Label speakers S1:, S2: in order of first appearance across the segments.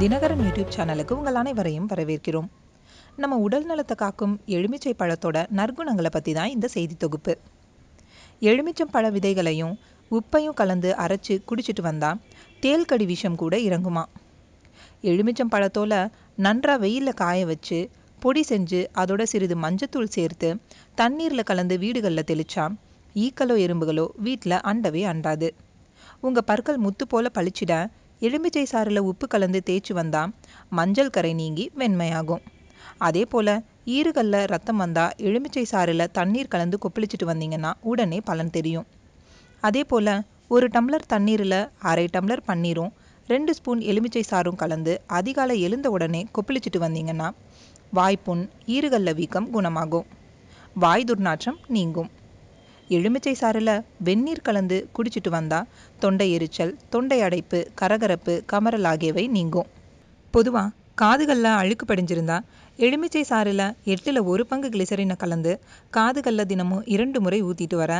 S1: Dinakaran YouTube சேனலுக்கு உங்கள் அனைவரையும் வரவேற்கிறோம் நம்ம உடல் நலத்தை காக்கும் எலுமிச்சை பழத்தோட நற்குணங்களை பற்றி தான் இந்த செய்தி தொகுப்பு எலுமிச்சம் பழ விதைகளையும் உப்பையும் கலந்து அரைச்சு குடிச்சிட்டு வந்தால் தேல் கடி விஷம் கூட இறங்குமா எலுமிச்சம் பழத்தோல நன்றாக வெயிலில் காய வச்சு பொடி செஞ்சு அதோட சிறிது மஞ்சத்தூள் சேர்த்து தண்ணீரில் கலந்து வீடுகளில் தெளிச்சா ஈக்களோ எறும்புகளோ வீட்டில் அண்டவே அண்டாது உங்கள் பற்கள் முத்து போல பளிச்சிட எலுமிச்சை சாறில் உப்பு கலந்து தேய்ச்சி வந்தால் மஞ்சள் கரை நீங்கி வெண்மையாகும் அதே போல் ஈறுகளில் ரத்தம் வந்தால் எலுமிச்சை சாறில் தண்ணீர் கலந்து கொப்பளிச்சிட்டு வந்தீங்கன்னா உடனே பலன் தெரியும் அதே போல் ஒரு டம்ளர் தண்ணீரில் அரை டம்ளர் பன்னீரும் ரெண்டு ஸ்பூன் எலுமிச்சை சாறும் கலந்து அதிகாலை எழுந்த உடனே கொப்பளிச்சிட்டு வந்தீங்கன்னா வாய்ப்புண் ஈறுகளில் வீக்கம் குணமாகும் வாய் துர்நாற்றம் நீங்கும் எலுமிச்சை சாறில் வெந்நீர் கலந்து குடிச்சிட்டு வந்தால் தொண்டை எரிச்சல் தொண்டை அடைப்பு கரகரப்பு கமரல் ஆகியவை நீங்கும் பொதுவாக காதுகளில் அழுக்கு படிஞ்சிருந்தா எலுமிச்சை சாறில் எட்டில் ஒரு பங்கு கிளிசரினை கலந்து காதுகளில் தினமும் இரண்டு முறை ஊற்றிட்டு வர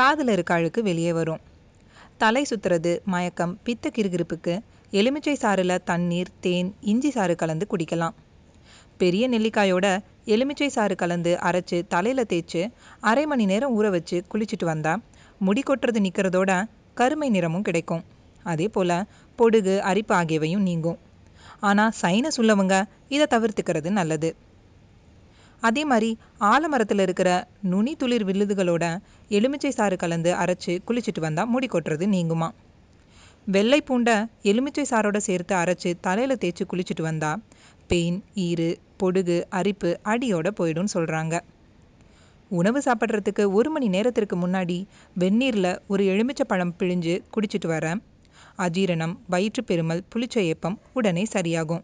S1: காதில் இருக்க அழுக்கு வெளியே வரும் தலை சுத்துறது மயக்கம் பித்த கிருகிருப்புக்கு எலுமிச்சை சாறில் தண்ணீர் தேன் இஞ்சி சாறு கலந்து குடிக்கலாம் பெரிய நெல்லிக்காயோட எலுமிச்சை சாறு கலந்து அரைச்சு தலையில் தேய்ச்சி அரை மணி நேரம் ஊற வச்சு குளிச்சுட்டு வந்தால் முடி கொட்டுறது நிற்கிறதோட கருமை நிறமும் கிடைக்கும் அதே போல் பொடுகு அரிப்பு ஆகியவையும் நீங்கும் ஆனால் சைனஸ் உள்ளவங்க இதை தவிர்த்துக்கிறது நல்லது அதே மாதிரி ஆலமரத்தில் இருக்கிற நுனி துளிர் விழுதுகளோட எலுமிச்சை சாறு கலந்து அரைச்சி குளிச்சுட்டு வந்தால் முடி கொட்டுறது நீங்குமா வெள்ளை பூண்டை எலுமிச்சை சாரோட சேர்த்து அரைச்சி தலையில் தேய்ச்சி குளிச்சுட்டு வந்தால் பெயின் ஈறு பொடுகு அரிப்பு அடியோட போயிடும் சொல்கிறாங்க உணவு சாப்பிட்றதுக்கு ஒரு மணி நேரத்திற்கு முன்னாடி வெந்நீரில் ஒரு எலுமிச்சை பழம் பிழிஞ்சு குடிச்சிட்டு வரேன் அஜீரணம் பெருமல் புளிச்ச ஏப்பம் உடனே சரியாகும்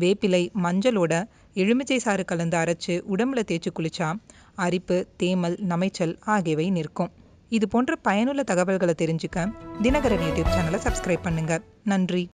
S1: வேப்பிலை மஞ்சளோட எலுமிச்சை சாறு கலந்து அரைச்சு உடம்புல தேய்ச்சி குளிச்சா அரிப்பு தேமல் நமைச்சல் ஆகியவை நிற்கும் இது போன்ற பயனுள்ள தகவல்களை தெரிஞ்சுக்க தினகரன் யூடியூப் சேனலை சப்ஸ்கிரைப் பண்ணுங்கள் நன்றி